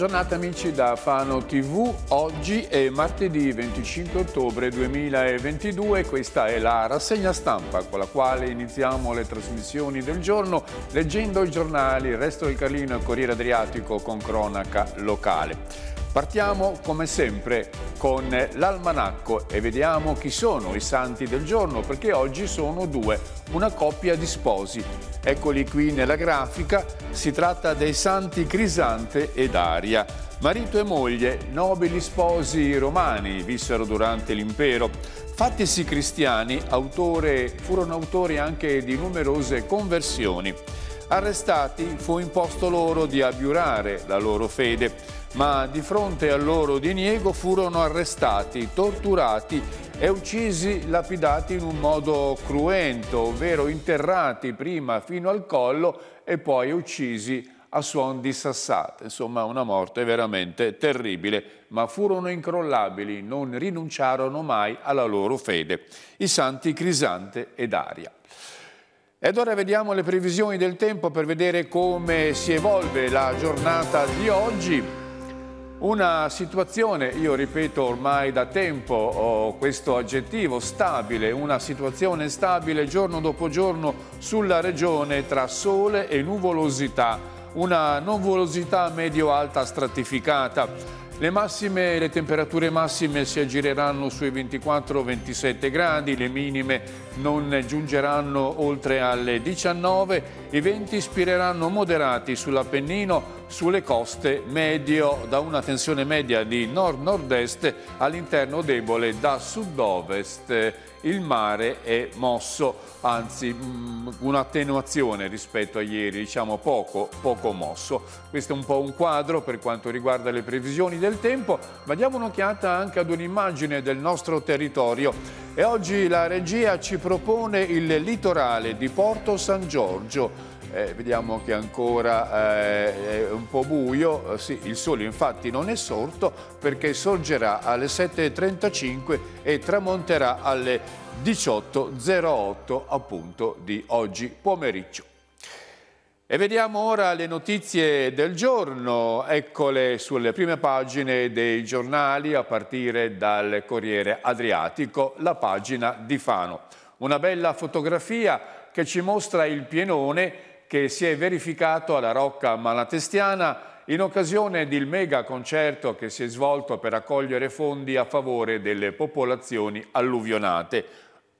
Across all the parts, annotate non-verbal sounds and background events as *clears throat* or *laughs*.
giornata amici da Fano TV, oggi è martedì 25 ottobre 2022, questa è la rassegna stampa con la quale iniziamo le trasmissioni del giorno leggendo i giornali, resto del Carlino e Corriere Adriatico con cronaca locale. Partiamo come sempre con l'almanacco e vediamo chi sono i santi del giorno perché oggi sono due, una coppia di sposi. Eccoli qui nella grafica, si tratta dei santi Crisante ed Aria. Marito e moglie, nobili sposi romani, vissero durante l'impero. Fattisi cristiani, autore, furono autori anche di numerose conversioni. Arrestati fu imposto loro di abiurare la loro fede, ma di fronte al loro diniego furono arrestati, torturati e uccisi lapidati in un modo cruento, ovvero interrati prima fino al collo e poi uccisi a suon di sassate, insomma una morte veramente terribile, ma furono incrollabili, non rinunciarono mai alla loro fede, i santi Crisante ed Aria. Ed ora vediamo le previsioni del tempo per vedere come si evolve la giornata di oggi. Una situazione, io ripeto ormai da tempo oh, questo aggettivo, stabile, una situazione stabile giorno dopo giorno sulla regione tra sole e nuvolosità una nuvolosità medio-alta stratificata. Le massime, le temperature massime si aggireranno sui 24-27 gradi, le minime non giungeranno oltre alle 19, i venti ispireranno moderati sull'Appennino, sulle coste medio, da una tensione media di nord-nord-est all'interno debole da sud-ovest il mare è mosso, anzi mm, un'attenuazione rispetto a ieri, diciamo poco, poco mosso. Questo è un po' un quadro per quanto riguarda le previsioni del tempo, ma diamo un'occhiata anche ad un'immagine del nostro territorio. E oggi la regia ci propone il litorale di Porto San Giorgio, eh, vediamo che ancora eh, è un po' buio, eh, sì, il sole infatti non è sorto perché sorgerà alle 7.35 e tramonterà alle 18.08 appunto di oggi pomeriggio. E vediamo ora le notizie del giorno, eccole sulle prime pagine dei giornali a partire dal Corriere Adriatico, la pagina di Fano. Una bella fotografia che ci mostra il pienone che si è verificato alla Rocca Malatestiana in occasione del mega concerto che si è svolto per accogliere fondi a favore delle popolazioni alluvionate.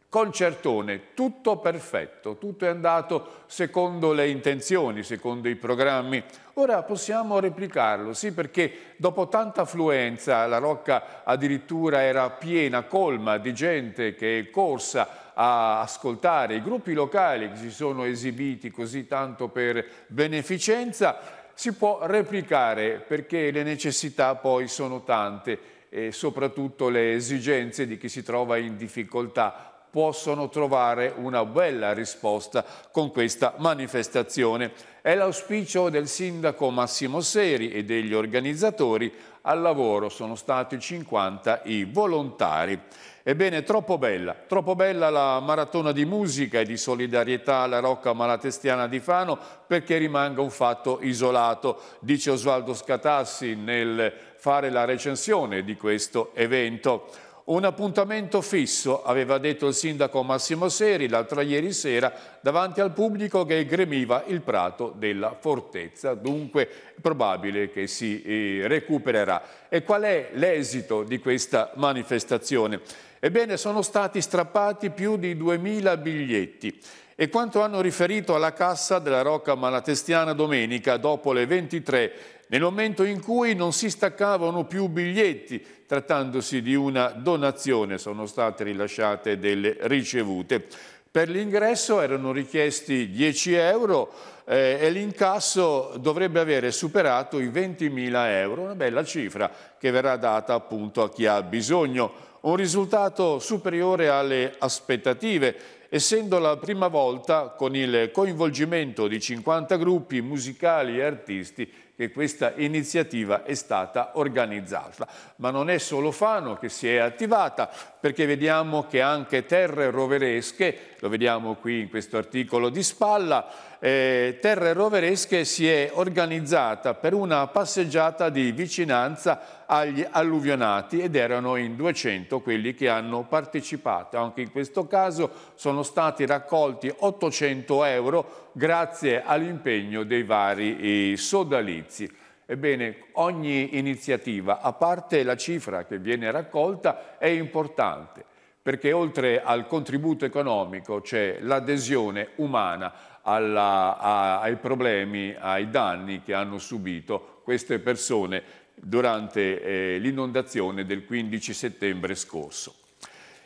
Concertone, tutto perfetto, tutto è andato secondo le intenzioni, secondo i programmi. Ora possiamo replicarlo, sì perché dopo tanta affluenza la Rocca addirittura era piena, colma di gente che è corsa a ascoltare i gruppi locali che si sono esibiti così tanto per beneficenza, si può replicare perché le necessità poi sono tante e soprattutto le esigenze di chi si trova in difficoltà possono trovare una bella risposta con questa manifestazione. È l'auspicio del sindaco Massimo Seri e degli organizzatori. Al lavoro sono stati 50 i volontari. Ebbene, troppo bella, troppo bella la maratona di musica e di solidarietà alla Rocca Malatestiana di Fano perché rimanga un fatto isolato, dice Osvaldo Scatassi nel fare la recensione di questo evento. Un appuntamento fisso, aveva detto il sindaco Massimo Seri l'altra ieri sera davanti al pubblico che gremiva il prato della fortezza, dunque è probabile che si eh, recupererà. E qual è l'esito di questa manifestazione? Ebbene, sono stati strappati più di 2.000 biglietti e quanto hanno riferito alla cassa della Rocca Malatestiana domenica dopo le 23 nel momento in cui non si staccavano più biglietti, trattandosi di una donazione, sono state rilasciate delle ricevute. Per l'ingresso erano richiesti 10 euro eh, e l'incasso dovrebbe avere superato i 20.000 euro, una bella cifra che verrà data appunto a chi ha bisogno. Un risultato superiore alle aspettative, essendo la prima volta con il coinvolgimento di 50 gruppi musicali e artisti che questa iniziativa è stata organizzata. Ma non è solo Fano che si è attivata, perché vediamo che anche terre roveresche, lo vediamo qui in questo articolo di spalla, eh, Terre Roveresche si è organizzata per una passeggiata di vicinanza agli alluvionati ed erano in 200 quelli che hanno partecipato. Anche in questo caso sono stati raccolti 800 euro grazie all'impegno dei vari sodalizi. Ebbene, ogni iniziativa, a parte la cifra che viene raccolta, è importante perché oltre al contributo economico c'è l'adesione umana alla, a, ai problemi, ai danni che hanno subito queste persone durante eh, l'inondazione del 15 settembre scorso.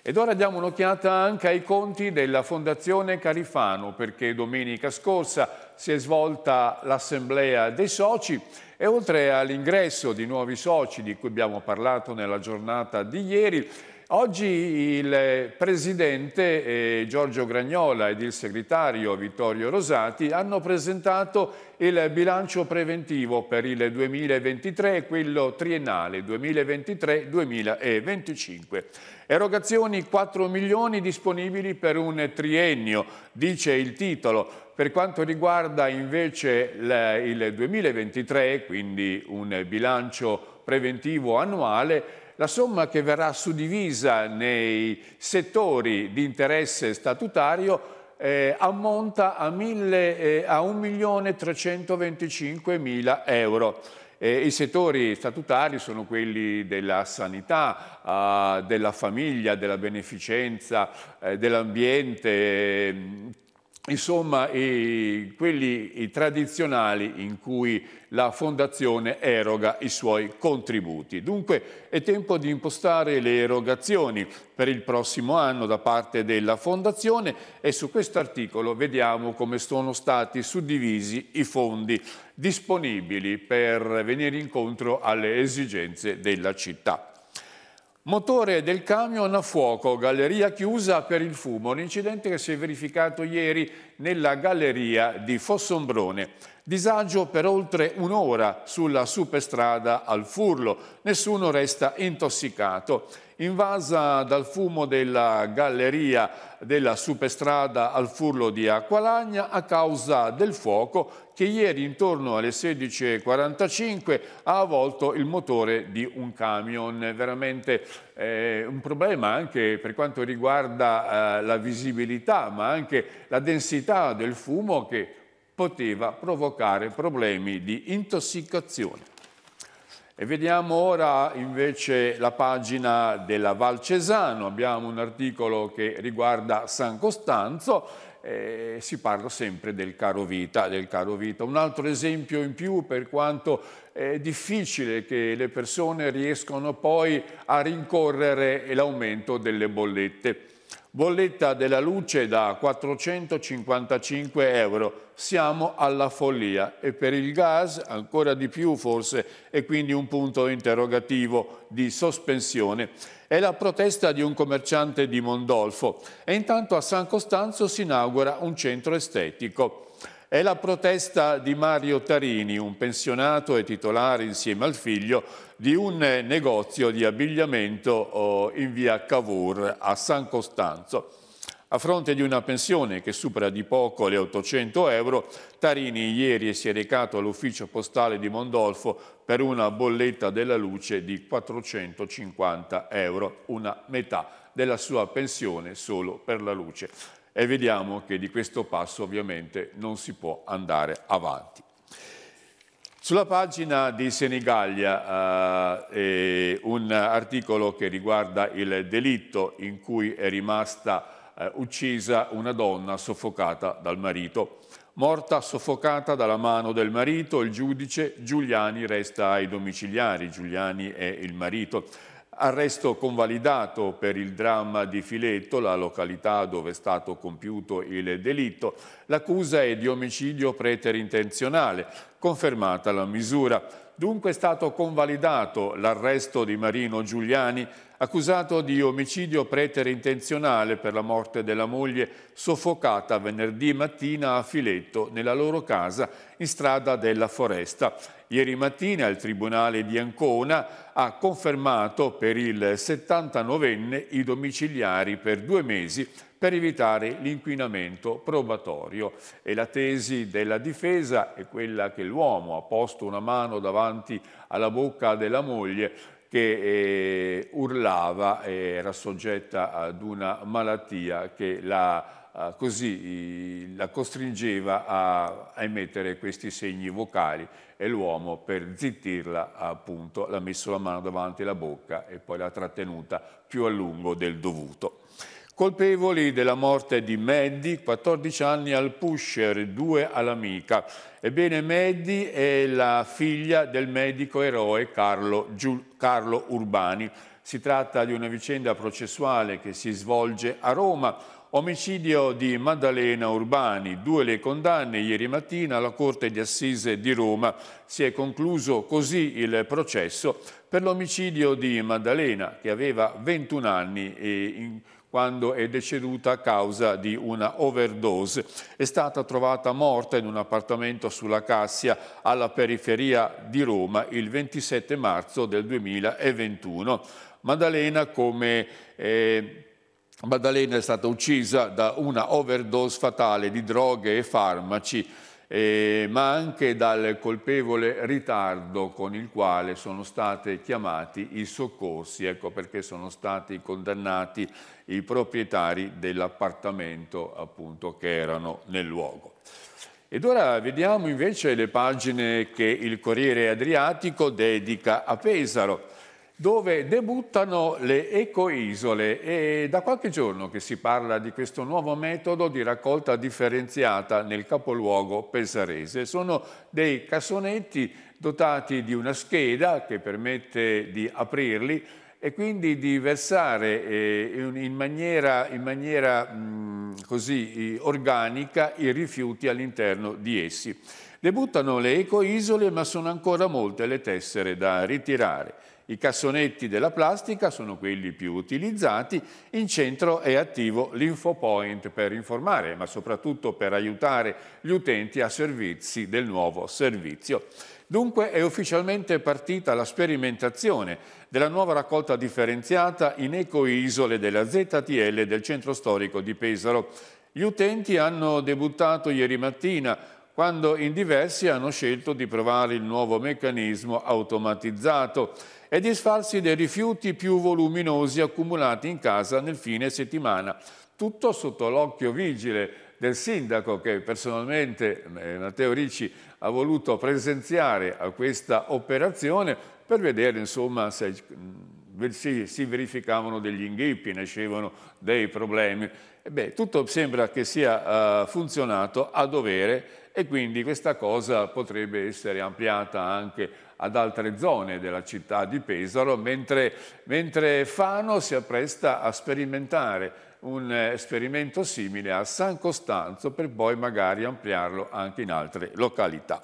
Ed ora diamo un'occhiata anche ai conti della Fondazione Carifano perché domenica scorsa si è svolta l'assemblea dei soci e oltre all'ingresso di nuovi soci di cui abbiamo parlato nella giornata di ieri Oggi il presidente eh, Giorgio Gragnola ed il segretario Vittorio Rosati hanno presentato il bilancio preventivo per il 2023 e quello triennale 2023-2025. Erogazioni 4 milioni disponibili per un triennio, dice il titolo. Per quanto riguarda invece il 2023, quindi un bilancio preventivo annuale, la somma che verrà suddivisa nei settori di interesse statutario eh, ammonta a, mille, eh, a 1.325.000 euro. Eh, I settori statutari sono quelli della sanità, ah, della famiglia, della beneficenza, eh, dell'ambiente, mm, insomma i, quelli i tradizionali in cui la fondazione eroga i suoi contributi. Dunque è tempo di impostare le erogazioni per il prossimo anno da parte della fondazione e su questo articolo vediamo come sono stati suddivisi i fondi disponibili per venire incontro alle esigenze della città. Motore del camion a fuoco, galleria chiusa per il fumo, un incidente che si è verificato ieri nella galleria di Fossombrone. Disagio per oltre un'ora sulla superstrada al Furlo. Nessuno resta intossicato. Invasa dal fumo della galleria della superstrada al Furlo di Acqualagna a causa del fuoco che ieri intorno alle 16.45 ha avvolto il motore di un camion. Veramente eh, un problema anche per quanto riguarda eh, la visibilità ma anche la densità del fumo che poteva provocare problemi di intossicazione. E vediamo ora invece la pagina della Val Cesano, abbiamo un articolo che riguarda San Costanzo eh, si parla sempre del caro, vita, del caro vita. Un altro esempio in più per quanto è difficile che le persone riescano poi a rincorrere l'aumento delle bollette. Bolletta della luce da 455 euro, siamo alla follia e per il gas ancora di più forse e quindi un punto interrogativo di sospensione. È la protesta di un commerciante di Mondolfo e intanto a San Costanzo si inaugura un centro estetico. È la protesta di Mario Tarini, un pensionato e titolare insieme al figlio di un negozio di abbigliamento oh, in via Cavour a San Costanzo. A fronte di una pensione che supera di poco le 800 euro, Tarini ieri si è recato all'ufficio postale di Mondolfo per una bolletta della luce di 450 euro, una metà della sua pensione solo per la luce e vediamo che di questo passo ovviamente non si può andare avanti. Sulla pagina di Senigallia eh, un articolo che riguarda il delitto in cui è rimasta eh, uccisa una donna soffocata dal marito. Morta soffocata dalla mano del marito, il giudice Giuliani resta ai domiciliari, Giuliani è il marito. Arresto convalidato per il dramma di Filetto, la località dove è stato compiuto il delitto. L'accusa è di omicidio preterintenzionale, confermata la misura. Dunque è stato convalidato l'arresto di Marino Giuliani, accusato di omicidio pretere intenzionale per la morte della moglie, soffocata venerdì mattina a Filetto, nella loro casa, in strada della Foresta. Ieri mattina il Tribunale di Ancona ha confermato per il 79enne i domiciliari per due mesi per evitare l'inquinamento probatorio. E la tesi della difesa è quella che l'uomo ha posto una mano davanti alla bocca della moglie che eh, urlava e eh, era soggetta ad una malattia che la, eh, così, la costringeva a, a, emettere questi segni vocali e l'uomo per zittirla appunto l'ha messo la mano davanti alla bocca e poi l'ha trattenuta più a lungo del dovuto colpevoli della morte di Meddi, 14 anni al pusher, 2 all'amica. Ebbene, Meddi è la figlia del medico eroe Carlo, Giul Carlo Urbani. Si tratta di una vicenda processuale che si svolge a Roma, Omicidio di Maddalena Urbani, due le condanne ieri mattina alla Corte di Assise di Roma. Si è concluso così il processo per l'omicidio di Maddalena, che aveva 21 anni e in quando è deceduta a causa di una overdose. È stata trovata morta in un appartamento sulla Cassia alla periferia di Roma il 27 marzo del 2021. Maddalena come... Eh, Maddalena è stata uccisa da una overdose fatale di droghe e farmaci eh, ma anche dal colpevole ritardo con il quale sono stati chiamati i soccorsi, ecco perché sono stati condannati i proprietari dell'appartamento appunto che erano nel luogo. Ed ora vediamo invece le pagine che il Corriere Adriatico dedica a Pesaro dove debuttano le ecoisole e da qualche giorno che si parla di questo nuovo metodo di raccolta differenziata nel capoluogo pesarese. Sono dei cassonetti dotati di una scheda che permette di aprirli e quindi di versare eh, in maniera, in maniera così organica i rifiuti all'interno di essi. Debuttano le ecoisole ma sono ancora molte le tessere da ritirare. I cassonetti della plastica sono quelli più utilizzati, in centro è attivo l'InfoPoint per informare, ma soprattutto per aiutare gli utenti a servirsi del nuovo servizio. Dunque è ufficialmente partita la sperimentazione della nuova raccolta differenziata in ecoisole della ZTL del centro storico di Pesaro. Gli utenti hanno debuttato ieri mattina quando in diversi hanno scelto di provare il nuovo meccanismo automatizzato e disfarsi dei rifiuti più voluminosi accumulati in casa nel fine settimana. Tutto sotto l'occhio vigile del sindaco che personalmente eh, Matteo Ricci ha voluto presenziare a questa operazione per vedere insomma, se mm, si, si, verificavano degli inghippi, nascevano dei problemi. E beh, tutto sembra che sia uh, funzionato a dovere e quindi questa cosa potrebbe essere ampliata anche ad altre zone della città di Pesaro, mentre, mentre Fano si appresta a sperimentare un esperimento simile a San Costanzo per poi magari ampliarlo anche in altre località.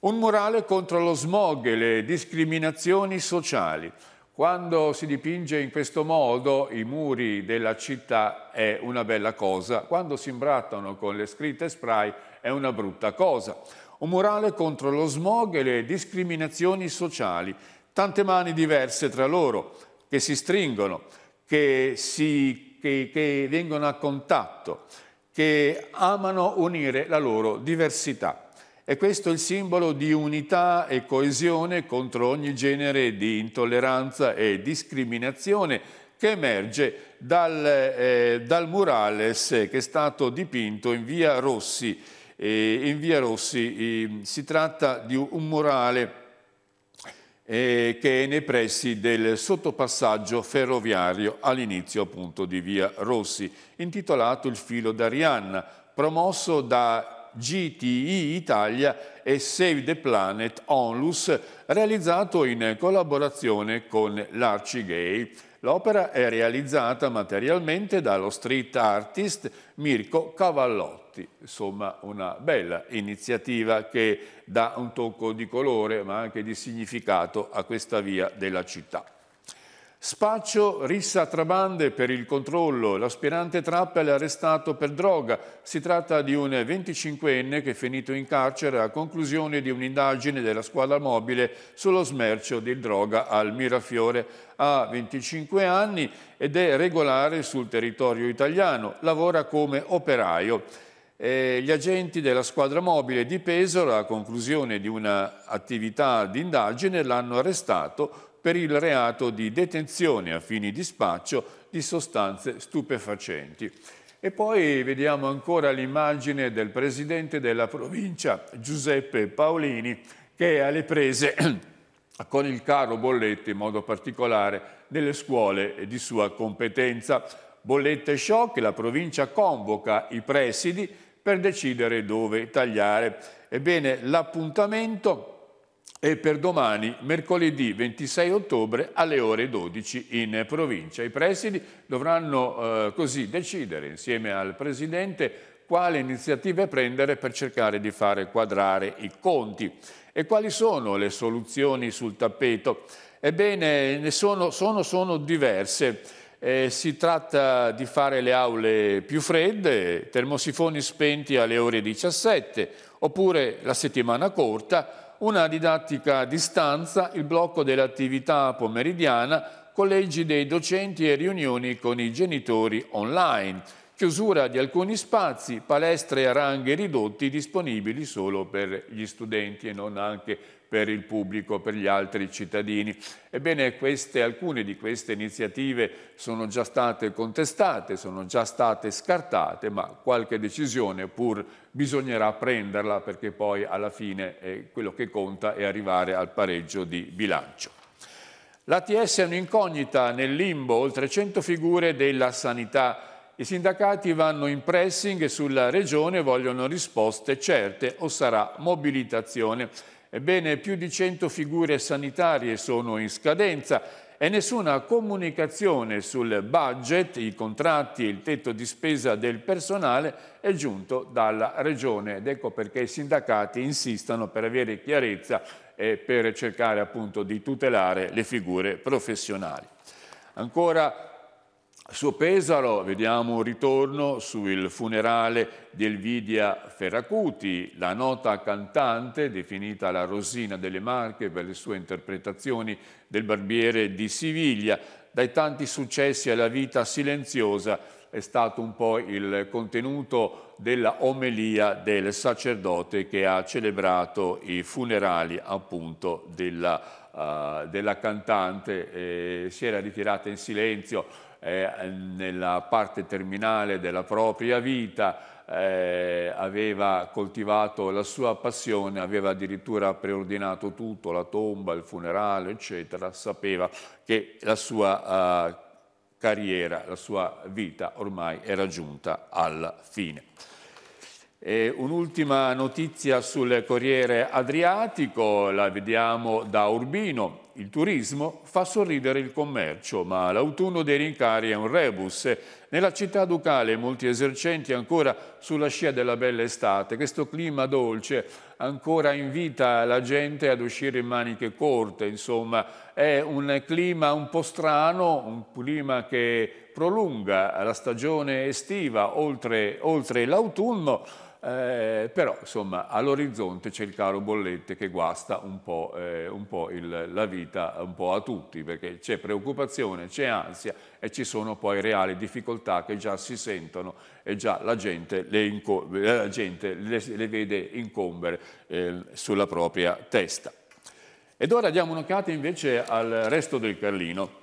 Un murale contro lo smog e le discriminazioni sociali. Quando si dipinge in questo modo i muri della città è una bella cosa, quando si imbrattano con le scritte spray è una brutta cosa un murale contro lo smog e le discriminazioni sociali, tante mani diverse tra loro che si stringono, che, si, che, che vengono a contatto, che amano unire la loro diversità. E questo è il simbolo di unità e coesione contro ogni genere di intolleranza e discriminazione che emerge dal, eh, dal murales che è stato dipinto in via Rossi in Via Rossi si tratta di un murale eh, che è nei pressi del sottopassaggio ferroviario all'inizio appunto di Via Rossi, intitolato Il filo d'Arianna, promosso da GTI Italia e Save the Planet Onlus, realizzato in collaborazione con l'Arcigay L'opera è realizzata materialmente dallo street artist Mirko Cavallotti. Insomma, una bella iniziativa che dà un tocco di colore ma anche di significato a questa via della città. Spaccio rissa tra bande per il controllo, l'aspirante Trappel è arrestato per droga. Si tratta di un 25enne che è finito in carcere a conclusione di un'indagine della squadra mobile sullo smercio di droga al Mirafiore. Ha 25 anni ed è regolare sul territorio italiano, lavora come operaio. E gli agenti della squadra mobile di Pesaro, a conclusione di un'attività di indagine, l'hanno arrestato per il reato di detenzione a fini di spaccio di sostanze stupefacenti. E poi vediamo ancora l'immagine del presidente della provincia Giuseppe Paolini che è alle prese *clears throat* con il caro bollette, in modo particolare delle scuole di sua competenza. Bollette shock, la provincia convoca i presidi per decidere dove tagliare. Ebbene, l'appuntamento e per domani, mercoledì 26 ottobre alle ore 12 in provincia. I presidi dovranno eh, così decidere insieme al Presidente quale iniziative prendere per cercare di fare quadrare i conti e quali sono le soluzioni sul tappeto. Ebbene, ne sono, sono, sono diverse. Eh, si tratta di fare le aule più fredde, termosifoni spenti alle ore 17, oppure la settimana corta, una didattica a distanza, il blocco dell'attività pomeridiana, collegi dei docenti e riunioni con i genitori online chiusura di alcuni spazi, palestre e aranghe ridotti disponibili solo per gli studenti e non anche per il pubblico, per gli altri cittadini. Ebbene, queste, alcune di queste iniziative sono già state contestate, sono già state scartate, ma qualche decisione pur bisognerà prenderla perché poi alla fine eh, quello che conta è arrivare al pareggio di bilancio. L'ATS è un'incognita nel limbo, oltre 100 figure della sanità i sindacati vanno in pressing sulla Regione e vogliono risposte certe o sarà mobilitazione. Ebbene, più di 100 figure sanitarie sono in scadenza e nessuna comunicazione sul budget, i contratti e il tetto di spesa del personale è giunto dalla Regione ed ecco perché i sindacati insistono per avere chiarezza e per cercare appunto di tutelare le figure professionali. Ancora su Pesaro vediamo un ritorno sul funerale di Elvidia Ferracuti, la nota cantante definita la Rosina delle Marche per le sue interpretazioni del barbiere di Siviglia. Dai tanti successi alla vita silenziosa è stato un po' il contenuto della omelia del sacerdote che ha celebrato i funerali appunto della, uh, della cantante. Eh, si era ritirata in silenzio eh, nella parte terminale della propria vita eh, aveva coltivato la sua passione, aveva addirittura preordinato tutto, la tomba, il funerale, eccetera, sapeva che la sua eh, carriera, la sua vita ormai era giunta alla fine. E un'ultima notizia sul Corriere Adriatico, la vediamo da Urbino, il turismo fa sorridere il commercio, ma l'autunno dei rincari è un rebus. Nella città ducale molti esercenti ancora sulla scia della bella estate, questo clima dolce ancora invita la gente ad uscire in maniche corte, insomma è un clima un po' strano, un clima che prolunga la stagione estiva oltre, oltre l'autunno, eh, però insomma all'orizzonte c'è il caro bollette che guasta un po', eh, un po il, la vita un po' a tutti perché c'è preoccupazione, c'è ansia e ci sono poi reali difficoltà che già si sentono e già la gente le, eh, la gente le, le vede incombere eh, sulla propria testa. Ed ora diamo un'occhiata invece al resto del Carlino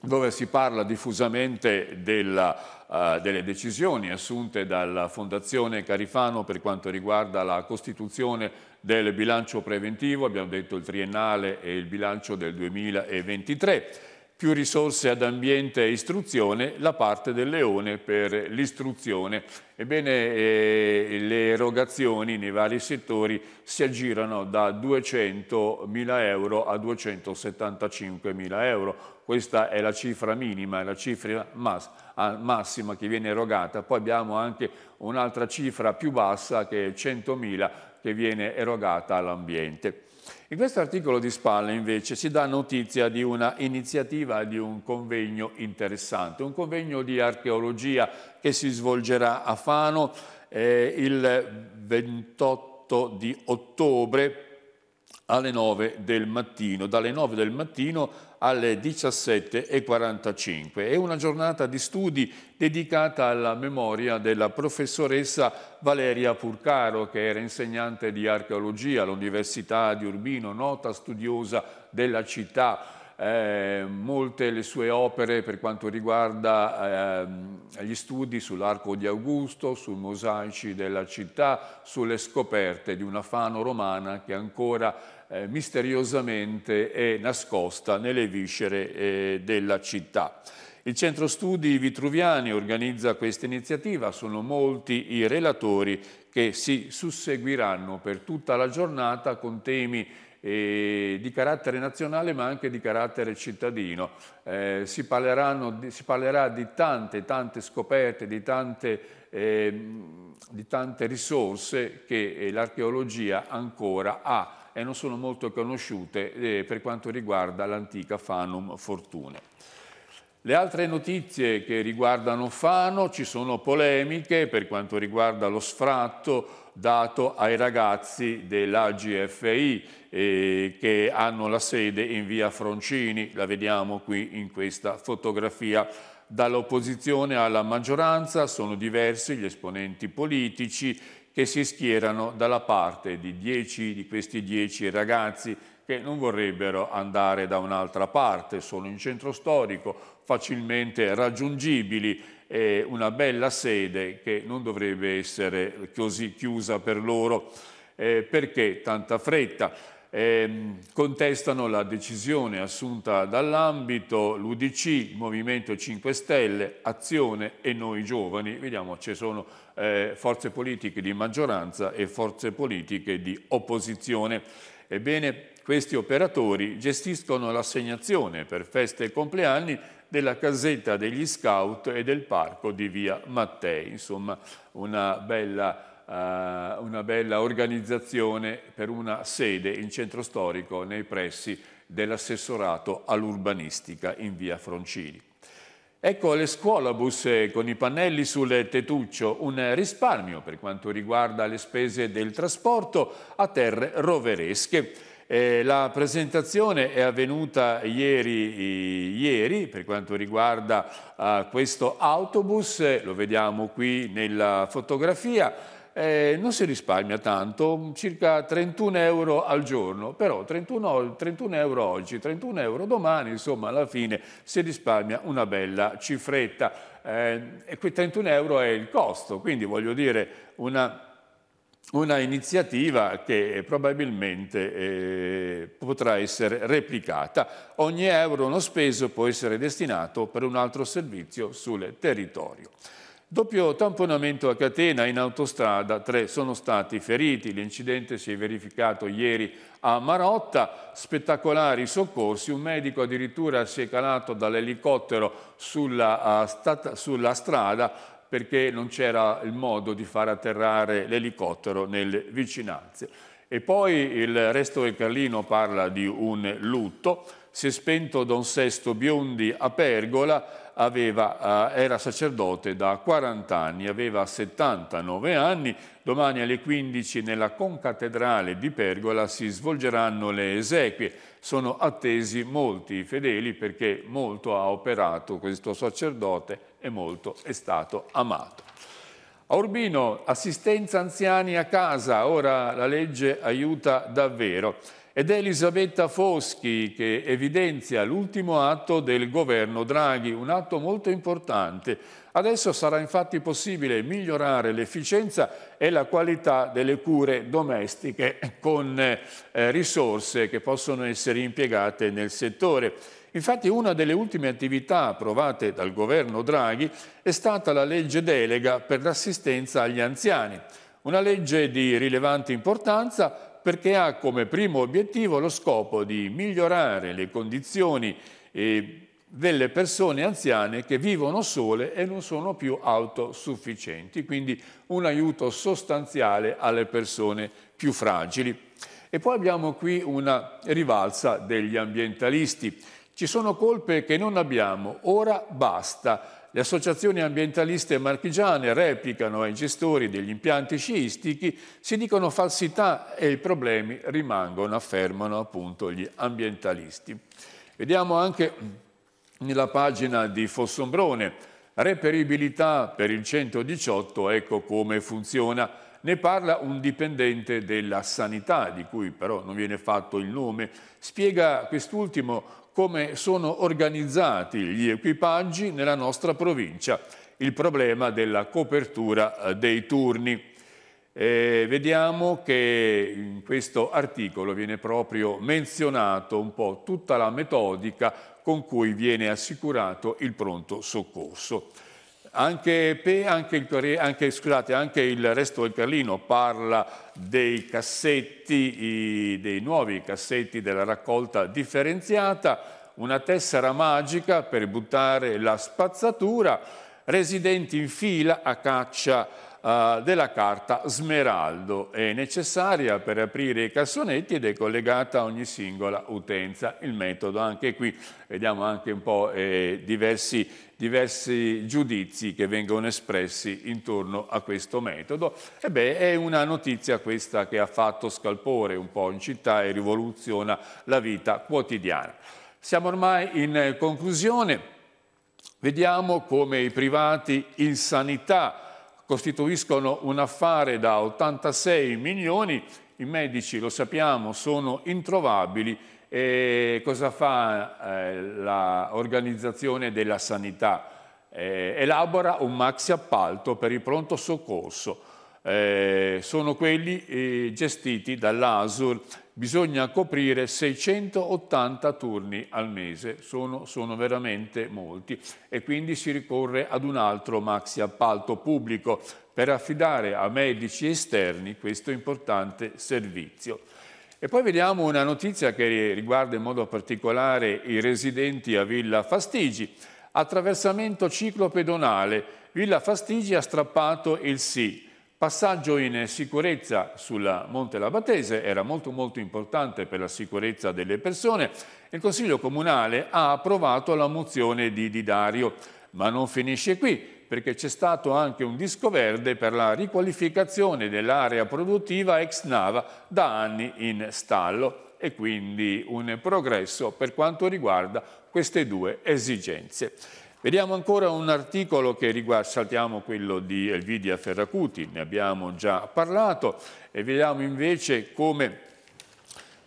dove si parla diffusamente della eh, delle decisioni assunte dalla Fondazione Carifano per quanto riguarda la costituzione del bilancio preventivo, abbiamo detto il triennale e il bilancio del 2023 più risorse ad ambiente e istruzione, la parte del leone per l'istruzione. Ebbene, eh, le erogazioni nei vari settori si aggirano da 200.000 euro a 275.000 euro. Questa è la cifra minima, è la cifra mass massima che viene erogata. Poi abbiamo anche un'altra cifra più bassa che è 100.000 che viene erogata all'ambiente. In questo articolo di spalle invece si dà notizia di una iniziativa di un convegno interessante, un convegno di archeologia che si svolgerà a Fano eh, il 28 di ottobre alle 9 del mattino, dalle 9 del mattino alle 17.45. È una giornata di studi dedicata alla memoria della professoressa Valeria Purcaro, che era insegnante di archeologia all'Università di Urbino, nota studiosa della città. Eh, molte le sue opere per quanto riguarda eh, gli studi sull'Arco di Augusto, sui mosaici della città, sulle scoperte di una fano romana che ancora eh, misteriosamente è nascosta nelle viscere eh, della città. Il Centro Studi Vitruviani organizza questa iniziativa, sono molti i relatori che si susseguiranno per tutta la giornata con temi eh, di carattere nazionale ma anche di carattere cittadino. Eh, si, di, si, parlerà di tante, tante scoperte, di tante, eh, di tante risorse che eh, l'archeologia ancora ha e non sono molto conosciute eh, per quanto riguarda l'antica Fanum Fortune. Le altre notizie che riguardano Fano ci sono polemiche per quanto riguarda lo sfratto dato ai ragazzi dell'AGFI eh, che hanno la sede in via Froncini, la vediamo qui in questa fotografia. Dall'opposizione alla maggioranza sono diversi gli esponenti politici che si schierano dalla parte di dieci di questi dieci ragazzi che non vorrebbero andare da un'altra parte, sono in centro storico, facilmente raggiungibili, è una bella sede che non dovrebbe essere così chiusa per loro. Eh, perché tanta fretta? eh, contestano la decisione assunta dall'ambito, l'UDC, Movimento 5 Stelle, Azione e Noi Giovani. Vediamo, ci sono eh, forze politiche di maggioranza e forze politiche di opposizione. Ebbene, questi operatori gestiscono l'assegnazione per feste e compleanni della casetta degli scout e del parco di via Mattei. Insomma, una bella eh, una bella organizzazione per una sede in centro storico nei pressi dell'assessorato all'urbanistica in via Froncini. Ecco le scuolabus eh, con i pannelli sul tettuccio, un risparmio per quanto riguarda le spese del trasporto a terre roveresche. Eh, la presentazione è avvenuta ieri, ieri per quanto riguarda eh, questo autobus, eh, lo vediamo qui nella fotografia, eh, non si risparmia tanto, circa 31 euro al giorno, però 31, 31 euro oggi, 31 euro domani, insomma alla fine si risparmia una bella cifretta. Eh, e qui 31 euro è il costo, quindi voglio dire una una iniziativa che probabilmente eh, potrà essere replicata. Ogni euro non speso può essere destinato per un altro servizio sul territorio. Doppio tamponamento a catena in autostrada, tre sono stati feriti. L'incidente si è verificato ieri a Marotta, spettacolari soccorsi, un medico addirittura si è calato dall'elicottero sulla, uh, sulla strada perché non c'era il modo di far atterrare l'elicottero nelle vicinanze. E poi il resto del Carlino parla di un lutto, si è spento Don Sesto Biondi a Pergola, aveva, eh, era sacerdote da 40 anni, aveva 79 anni, domani alle 15 nella concattedrale di Pergola si svolgeranno le esequie. Sono attesi molti fedeli perché molto ha operato questo sacerdote e molto è stato amato. A Urbino, assistenza anziani a casa, ora la legge aiuta davvero. Ed è Elisabetta Foschi che evidenzia l'ultimo atto del governo Draghi, un atto molto importante. Adesso sarà infatti possibile migliorare l'efficienza e la qualità delle cure domestiche *laughs* con eh, risorse che possono essere impiegate nel settore. Infatti una delle ultime attività approvate dal governo Draghi è stata la legge delega per l'assistenza agli anziani, una legge di rilevante importanza perché ha come primo obiettivo lo scopo di migliorare le condizioni eh, delle persone anziane che vivono sole e non sono più autosufficienti, quindi un aiuto sostanziale alle persone più fragili. E poi abbiamo qui una rivalsa degli ambientalisti ci sono colpe che non abbiamo, ora basta. Le associazioni ambientaliste marchigiane replicano ai gestori degli impianti sciistici, si dicono falsità e i problemi rimangono, affermano appunto gli ambientalisti. Vediamo anche nella pagina di Fossombrone, reperibilità per il 118, ecco come funziona. Ne parla un dipendente della sanità, di cui però non viene fatto il nome. Spiega quest'ultimo come sono organizzati gli equipaggi nella nostra provincia, il problema della copertura eh, dei turni. Eh, vediamo che in questo articolo viene proprio menzionato un po' tutta la metodica con cui viene assicurato il pronto soccorso. Anche, anche, il, anche, scusate, anche il resto del Carlino parla dei cassetti, i, dei nuovi cassetti della raccolta differenziata, una tessera magica per buttare la spazzatura, residenti in fila a caccia eh, della carta smeraldo. È necessaria per aprire i cassonetti ed è collegata a ogni singola utenza. Il metodo anche qui, vediamo anche un po' eh, diversi, diversi, giudizi che vengono espressi intorno a questo metodo. E beh, è una notizia questa che ha fatto scalpore un po' in città e rivoluziona la vita quotidiana. Siamo ormai in conclusione. Vediamo come i privati in sanità costituiscono un affare da 86 milioni, i medici lo sappiamo sono introvabili e cosa fa eh, l'organizzazione della sanità? Eh, elabora un maxi appalto per il pronto soccorso eh, sono quelli eh, gestiti dall'ASUR. Bisogna coprire 680 turni al mese, sono, sono, veramente molti e quindi si ricorre ad un altro maxi appalto pubblico per affidare a medici esterni questo importante servizio. E poi vediamo una notizia che riguarda in modo particolare i residenti a Villa Fastigi. Attraversamento ciclopedonale. Villa Fastigi ha strappato il sì passaggio in sicurezza sul Monte Labatese era molto molto importante per la sicurezza delle persone. Il Consiglio Comunale ha approvato la mozione di Didario, ma non finisce qui perché c'è stato anche un disco verde per la riqualificazione dell'area produttiva ex Nava da anni in stallo e quindi un progresso per quanto riguarda queste due esigenze. Vediamo ancora un articolo che riguarda, saltiamo quello di Elvidia Ferracuti, ne abbiamo già parlato, e vediamo invece come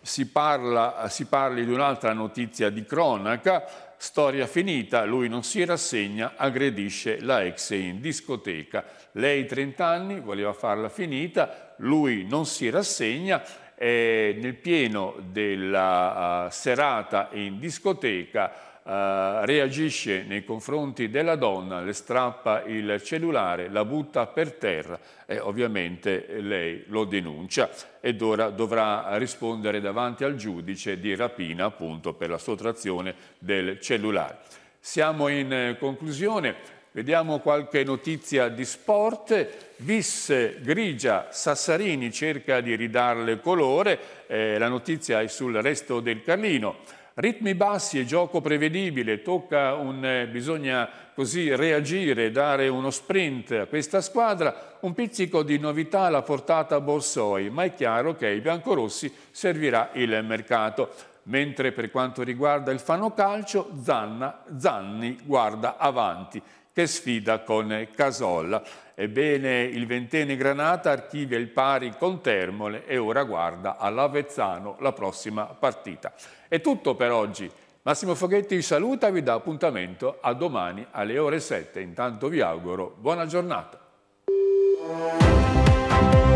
si, parla, si parli di un'altra notizia di cronaca, storia finita, lui non si rassegna, aggredisce la ex in discoteca. Lei 30 anni, voleva farla finita, lui non si rassegna e nel pieno della eh, serata in discoteca eh, reagisce nei confronti della donna, le strappa il cellulare, la butta per terra e ovviamente lei lo denuncia ed ora dovrà rispondere davanti al giudice di rapina appunto per la sottrazione del cellulare. Siamo in conclusione. Vediamo qualche notizia di sport. Visse grigia Sassarini cerca di ridarle colore. Eh, la notizia è sul resto del Carlino. Ritmi bassi e gioco prevedibile, un, eh, bisogna così reagire, dare uno sprint a questa squadra, un pizzico di novità l'ha portata Borsoi, ma è chiaro che ai biancorossi servirà il mercato. Mentre per quanto riguarda il Fano Calcio, Zanna, Zanni guarda avanti che sfida con Casolla. Ebbene, il Ventene Granata archivia il pari con Termole e ora guarda all'Avezzano la prossima partita. È tutto per oggi. Massimo Foghetti vi saluta e vi dà appuntamento a domani alle ore 7. Intanto vi auguro buona giornata.